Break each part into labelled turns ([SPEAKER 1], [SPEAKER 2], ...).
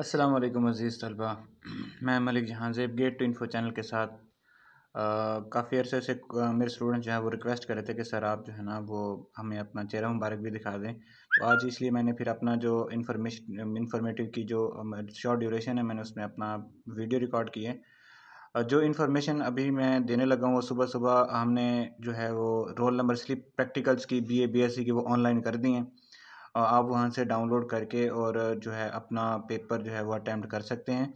[SPEAKER 1] असलम अज़ीज़ तलबा मैं मलिक जहाँ जेब गेट टू इन्फो चैनल के साथ काफ़ी अर्से से मेरे स्टूडेंट जो है वो रिक्वेस्ट कर रहे थे कि सर आप जो है ना वो हमें अपना चेहरा मुबारक भी दिखा दें तो आज इसलिए मैंने फिर अपना जो इन्फॉर्मेशन इन्फॉर्मेटिव की जो शॉर्ट ड्यूरेशन है मैंने उसमें अपना वीडियो रिकॉर्ड किए जो इन्फॉर्मेशन अभी मैं देने लगा हूँ वो सुबह सुबह हमने जो है वो रोल नंबर स्लिप प्रैक्टिकल्स की B A B S C की वो ऑनलाइन कर दी हैं आप वहाँ से डाउनलोड करके और जो है अपना पेपर जो है वो अटैम्प्ट कर सकते हैं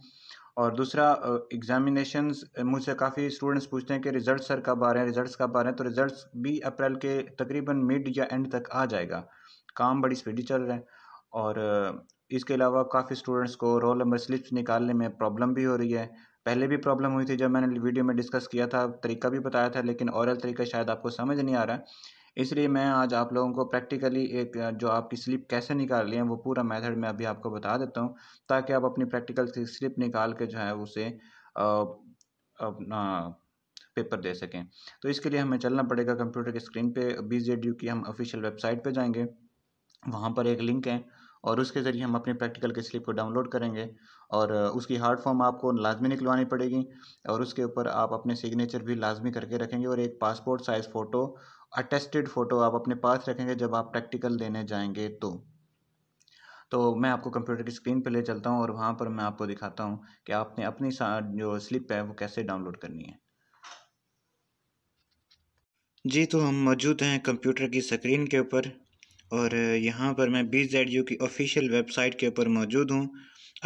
[SPEAKER 1] और दूसरा एग्ज़ामिनेशन मुझसे काफ़ी स्टूडेंट्स पूछते हैं कि रिज़ल्ट सर कब आ रहे हैं रिज़ल्ट कब आ रहे हैं तो रिज़ल्ट भी अप्रैल के तकरीबन मिड या एंड तक आ जाएगा काम बड़ी स्पीडी चल रहा है और इसके अलावा काफ़ी स्टूडेंट्स को रोल नंबर स्लिप्स निकालने में प्रॉब्लम भी हो रही है पहले भी प्रॉब्लम हुई थी जब मैंने वीडियो में डिस्कस किया था तरीका भी बताया था लेकिन औरल तरीका शायद आपको समझ नहीं आ रहा है इसलिए मैं आज आप लोगों को प्रैक्टिकली एक जो आपकी स्लिप कैसे निकाल है वो पूरा मेथड मैं अभी आपको बता देता हूँ ताकि आप अपनी प्रैक्टिकल स्लिप निकाल के जो है उसे अपना पेपर दे सकें तो इसके लिए हमें चलना पड़ेगा कंप्यूटर के स्क्रीन पे बी की हम ऑफिशियल वेबसाइट पे जाएंगे वहाँ पर एक लिंक है और उसके ज़रिए हम अपने प्रैक्टिकल के स्लिप को डाउनलोड करेंगे और उसकी हार्ड फॉर्म आपको लाजमी निकलवानी पड़ेगी और उसके ऊपर आप अपने सिग्नेचर भी लाजमी करके रखेंगे और एक passport size photo attested photo आप अपने पास रखेंगे जब आप प्रैक्टिकल देने जाएंगे तो तो मैं आपको कंप्यूटर की स्क्रीन पर ले चलता हूँ और वहाँ पर मैं आपको दिखाता हूँ कि आपने अपनी जो स्लिप है वो कैसे डाउनलोड करनी है जी तो हम मौजूद हैं कंप्यूटर की स्क्रीन के ऊपर और यहाँ पर मैं बी जेड यू की ऑफिशियल वेबसाइट के ऊपर मौजूद हूँ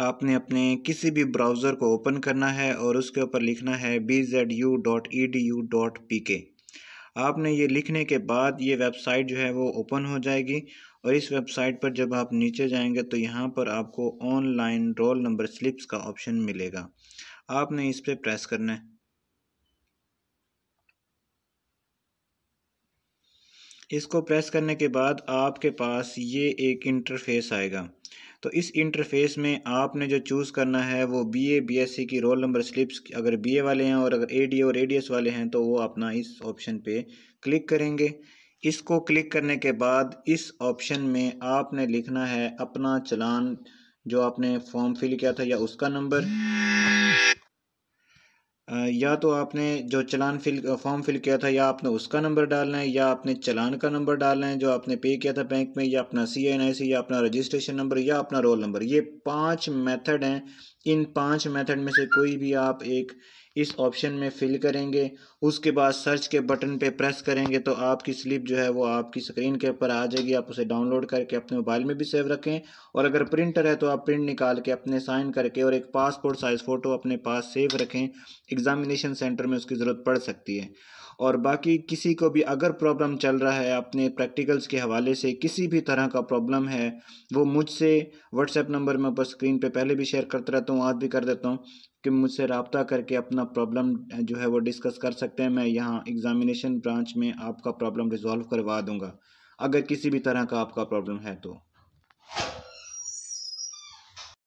[SPEAKER 1] आपने अपने किसी भी ब्राउज़र को ओपन करना है और उसके ऊपर लिखना है B Z U dot E D U dot P K आपने ये लिखने के बाद ये वेबसाइट जो है वो ओपन हो जाएगी और इस वेबसाइट पर जब आप नीचे जाएंगे तो यहाँ पर आपको ऑनलाइन रोल नंबर स्लिप्स का ऑप्शन मिलेगा आपने इस पर प्रेस करना है इसको प्रेस करने के बाद आपके पास ये एक इंटरफेस आएगा तो इस इंटरफेस में आपने जो चूज़ करना है वो B A B S C की रोल नंबर स्लिप्स अगर बी ए वाले हैं और अगर ए डी और ए डी एस वाले हैं तो वो अपना इस ऑप्शन पे क्लिक करेंगे इसको क्लिक करने के बाद इस ऑप्शन में आपने लिखना है अपना चलान जो आपने फॉर्म फिल किया था या उसका नंबर या तो आपने जो चलान फिल फॉर्म फिल किया था या आपने उसका नंबर डालना है या आपने चलान का नंबर डालना है जो आपने पे किया था बैंक में या अपना सी एन आई सी या अपना रजिस्ट्रेशन नंबर या अपना रोल नंबर ये पांच मेथड हैं इन पांच मेथड में से कोई भी आप एक इस ऑप्शन में फिल करेंगे उसके बाद सर्च के बटन पे प्रेस करेंगे तो आपकी स्लिप जो है वो आपकी स्क्रीन के ऊपर आ जाएगी आप उसे डाउनलोड करके अपने मोबाइल में भी सेव रखें और अगर प्रिंटर है तो आप प्रिंट निकाल के अपने साइन करके और एक पासपोर्ट साइज़ फ़ोटो अपने पास सेव रखें एग्ज़ामिनेशन सेंटर में उसकी ज़रूरत पड़ सकती है और बाकी किसी को भी अगर प्रॉब्लम चल रहा है अपने प्रैक्टिकल्स के हवाले से किसी भी तरह का प्रॉब्लम है वो मुझसे व्हाट्सएप नंबर मैं ऊपर स्क्रीन पे पहले भी शेयर करता रहता हूँ आज भी कर देता हूँ कि मुझसे रबता करके अपना प्रॉब्लम जो है वो डिस्कस कर सकते हैं मैं यहाँ एग्ज़ामिनेशन ब्रांच में आपका प्रॉब्लम रिजॉल्व करवा दूँगा अगर किसी भी तरह का आपका प्रॉब्लम है तो